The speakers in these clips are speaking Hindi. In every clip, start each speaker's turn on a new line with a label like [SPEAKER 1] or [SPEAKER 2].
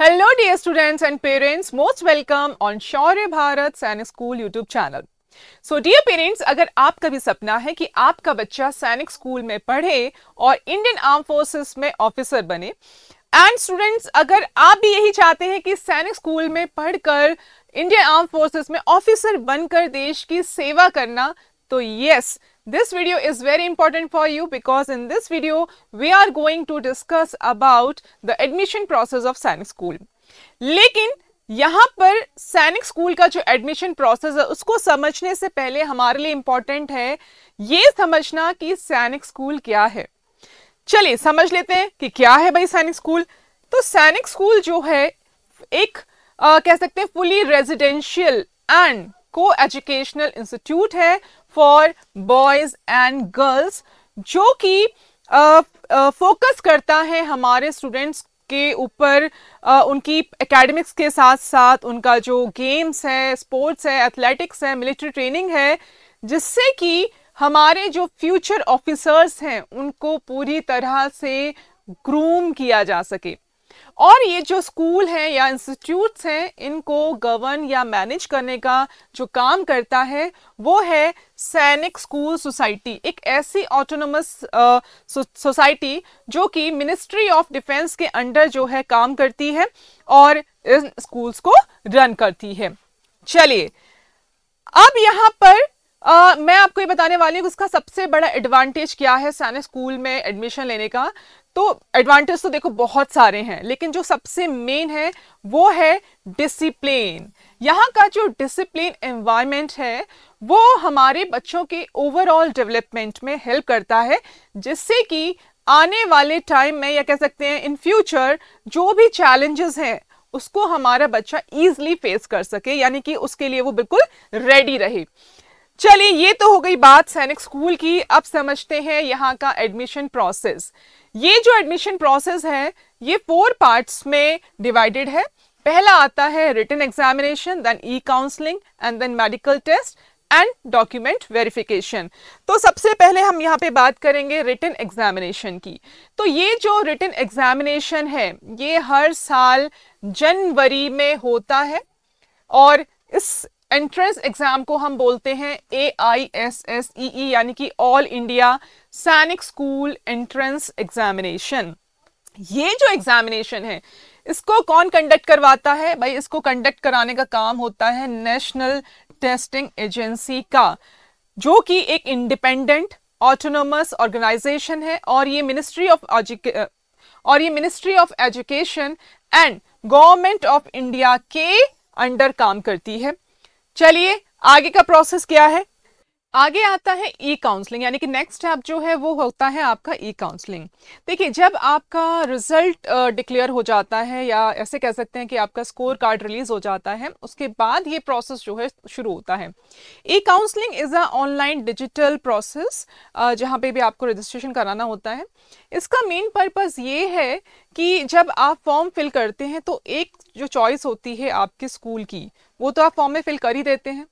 [SPEAKER 1] hello dear students and parents most welcome on Shaurya Bharat Sainik school YouTube channel so dear parents अगर आपका भी सपना है कि आपका बच्चा सैनिक स्कूल में पढ़े और इंडियन आर्म फोर्सेस में ऑफिसर बने एंड स्टूडेंट्स अगर आप भी यही चाहते हैं कि सैनिक स्कूल में पढ़कर इंडियन आर्म फोर्सेस में ऑफिसर बनकर देश की सेवा करना तो yes yes, This video is very important for you because in this video, we are going to discuss about the admission process of Sainik school लेकिन यहाँ पर सैनिक स्कूल का जो एडमिशन प्रोसेस है उसको समझने से पहले हमारे लिए इम्पॉर्टेंट है ये समझना कि सैनिक स्कूल क्या है चलिए समझ लेते हैं कि क्या है भाई सैनिक स्कूल तो सैनिक स्कूल जो है एक आ, कह सकते हैं fully residential and coeducational institute है फॉर बॉयज एंड गर्ल्स जो कि फोकस करता है हमारे स्टूडेंट्स के ऊपर उनकी एकेडमिक्स के साथ साथ उनका जो गेम्स है स्पोर्ट्स है एथलेटिक्स है मिलिट्री ट्रेनिंग है जिससे कि हमारे जो फ्यूचर ऑफिसर्स हैं उनको पूरी तरह से ग्रूम किया जा सके और ये जो स्कूल हैं या इंस्टीट्यूट्स हैं इनको गवर्न या मैनेज करने का जो काम करता है वो है सैनिक स्कूल सोसाइटी एक ऐसी ऑटोनोमस सोसाइटी जो कि मिनिस्ट्री ऑफ डिफेंस के अंडर जो है काम करती है और इन स्कूल्स को रन करती है चलिए अब यहाँ पर आ, मैं आपको ये बताने वाली हूँ उसका सबसे बड़ा एडवांटेज क्या है सैनिक स्कूल में एडमिशन लेने का तो एडवांटेज तो देखो बहुत सारे हैं लेकिन जो सबसे मेन है वो है डिसिप्लिन यहाँ का जो डिसिप्लिन एनवायरमेंट है वो हमारे बच्चों के ओवरऑल डेवलपमेंट में हेल्प करता है जिससे कि आने वाले टाइम में या कह सकते हैं इन फ्यूचर जो भी चैलेंजेस हैं उसको हमारा बच्चा ईजली फेस कर सके यानी कि उसके लिए वो बिल्कुल रेडी रहे चलिए ये तो हो गई बात सैनिक स्कूल की अब समझते हैं यहाँ का एडमिशन प्रोसेस ये जो एडमिशन प्रोसेस है ये फोर पार्ट्स में डिवाइडेड है पहला आता है return examination then e counselling and then medical test and document verification तो सबसे पहले हम यहाँ पे बात करेंगे रिटर्न एग्जामिनेशन की तो ये जो रिटर्न एग्जामिनेशन है ये हर साल जनवरी में होता है और इस एंट्रेंस एग्ज़ाम को हम बोलते हैं ए आई एस एस ई ई यानी कि all India Sainik school entrance examination ये जो एग्जामिनेशन है इसको कौन कंडक्ट करवाता है भाई इसको कंडक्ट कराने का काम होता है नेशनल टेस्टिंग एजेंसी का जो कि एक इंडिपेंडेंट ऑटोनोमस ऑर्गेनाइजेशन है और ये मिनिस्ट्री ऑफ और ये ministry of education and government of India के अंडर काम करती है चलिए आगे का प्रोसेस क्या है आगे आता है ई काउंसलिंग यानी कि नेक्स्ट स्टेप जो है वो होता है आपका ई काउंसलिंग देखिए जब आपका रिजल्ट डिक्लेयर हो जाता है या ऐसे कह सकते हैं कि आपका स्कोर कार्ड रिलीज हो जाता है उसके बाद ये प्रोसेस जो है शुरू होता है e counselling is a online digital process जहाँ पे भी आपको रजिस्ट्रेशन कराना होता है इसका मेन पर्पज़ ये है कि जब आप फॉर्म फिल करते हैं तो एक जो चॉइस होती है आपके स्कूल की वो तो आप फॉर्म में फिल कर ही देते हैं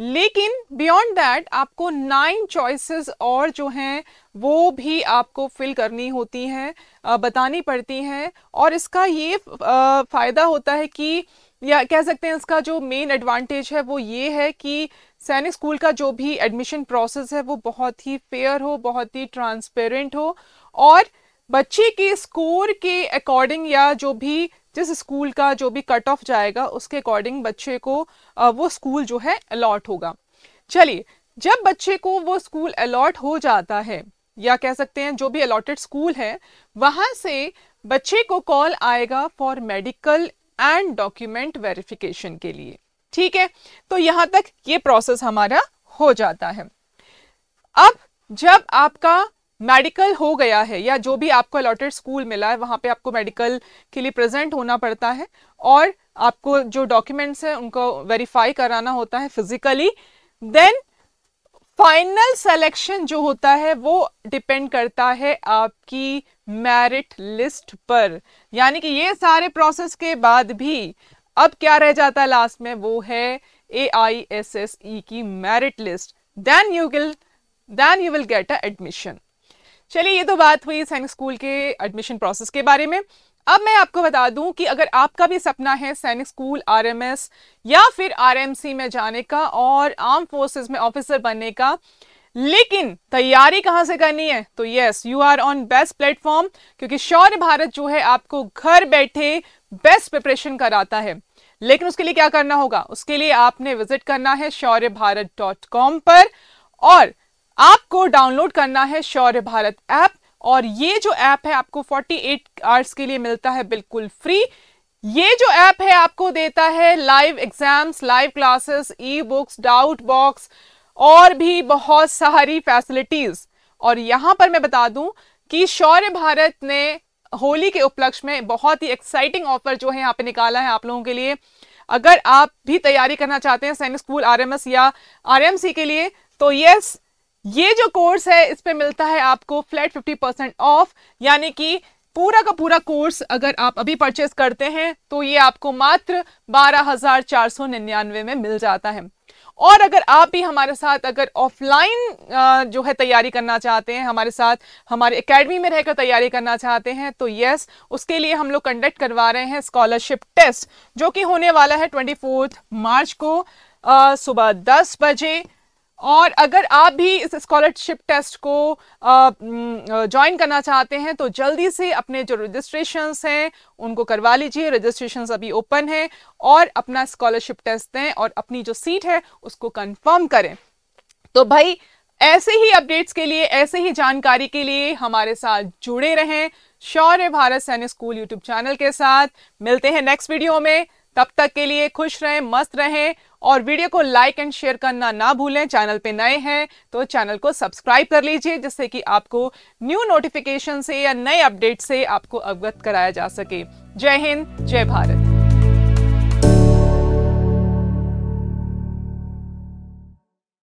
[SPEAKER 1] लेकिन बियॉन्ड दैट आपको नाइन चॉइसेस और जो हैं वो भी आपको फिल करनी होती हैं बतानी पड़ती हैं और इसका ये फ़ायदा होता है कि या कह सकते हैं इसका जो मेन एडवांटेज है वो ये है कि सैनिक स्कूल का जो भी एडमिशन प्रोसेस है वो बहुत ही फेयर हो बहुत ही ट्रांसपेरेंट हो और बच्चे के स्कोर के अकॉर्डिंग या जो भी जिस स्कूल का जो भी कट ऑफ जाएगा उसके अकॉर्डिंग बच्चे को वो स्कूल जो है अलॉट होगा चलिए जब बच्चे को वो स्कूल अलॉट हो जाता है या कह सकते हैं जो भी अलॉटेड स्कूल है वहां से बच्चे को कॉल आएगा for medical and document verification के लिए ठीक है तो यहां तक ये प्रोसेस हमारा हो जाता है अब जब आपका मेडिकल हो गया है या जो भी आपको अलॉटेड स्कूल मिला है वहाँ पे आपको मेडिकल के लिए प्रेजेंट होना पड़ता है और आपको जो डॉक्यूमेंट्स हैं उनको वेरीफाई कराना होता है फिजिकली देन फाइनल सेलेक्शन जो होता है वो डिपेंड करता है आपकी मेरिट लिस्ट पर यानी कि ये सारे प्रोसेस के बाद भी अब क्या रह जाता है लास्ट में वो है ए आई एस एस ई की merit list then you will then you will get a admission चलिए ये तो बात हुई सैनिक स्कूल के एडमिशन प्रोसेस के बारे में अब मैं आपको बता दूं कि अगर आपका भी सपना है सैनिक स्कूल आरएमएस या फिर आरएमसी में जाने का और आर्म फोर्सेस में ऑफिसर बनने का लेकिन तैयारी कहाँ से करनी है तो yes you are on best platform क्योंकि शौर्य भारत जो है आपको घर बैठे बेस्ट प्रिपरेशन कराता है लेकिन उसके लिए क्या करना होगा उसके लिए आपने विजिट करना है शौर्य भारत डॉट कॉम पर और आपको डाउनलोड करना है शौर्य भारत ऐप और ये जो ऐप है आपको 48 आवर्स के लिए मिलता है बिल्कुल फ्री ये जो ऐप है आपको देता है live exams live classes e books doubt box और भी बहुत सारी फैसिलिटीज और यहाँ पर मैं बता दूं कि शौर्य भारत ने होली के उपलक्ष्य में बहुत ही एक्साइटिंग ऑफर जो है यहाँ पे निकाला है आप लोगों के लिए अगर आप भी तैयारी करना चाहते हैं सैनिक स्कूल आर या आर के लिए तो यस ये जो कोर्स है इस पर मिलता है आपको फ्लैट फिफ्टी परसेंट ऑफ यानी कि पूरा का पूरा कोर्स अगर आप अभी परचेस करते हैं तो ये आपको मात्र बारह हजार चार सौ निन्यानवे में मिल जाता है और अगर आप भी हमारे साथ अगर ऑफलाइन जो है तैयारी करना चाहते हैं हमारे साथ हमारे एकेडमी में रहकर तैयारी करना चाहते हैं तो यस उसके लिए हम लोग कंडक्ट करवा रहे हैं स्कॉलरशिप टेस्ट जो कि होने वाला है ट्वेंटी मार्च को सुबह दस बजे और अगर आप भी इस स्कॉलरशिप टेस्ट को ज्वाइन करना चाहते हैं तो जल्दी से अपने जो रजिस्ट्रेशंस हैं उनको करवा लीजिए रजिस्ट्रेशंस अभी ओपन हैं और अपना स्कॉलरशिप टेस्ट दें और अपनी जो सीट है उसको कंफर्म करें तो भाई ऐसे ही अपडेट्स के लिए ऐसे ही जानकारी के लिए हमारे साथ जुड़े रहें शौर्य भारत सैन्य स्कूल यूट्यूब चैनल के साथ मिलते हैं नेक्स्ट वीडियो में तब तक के लिए खुश रहें मस्त रहें और वीडियो को लाइक एंड शेयर करना ना भूलें चैनल पे नए हैं तो चैनल को सब्सक्राइब कर लीजिए जिससे कि आपको न्यू नोटिफिकेशन से या नए अपडेट से आपको अवगत कराया जा सके जय हिंद जय भारत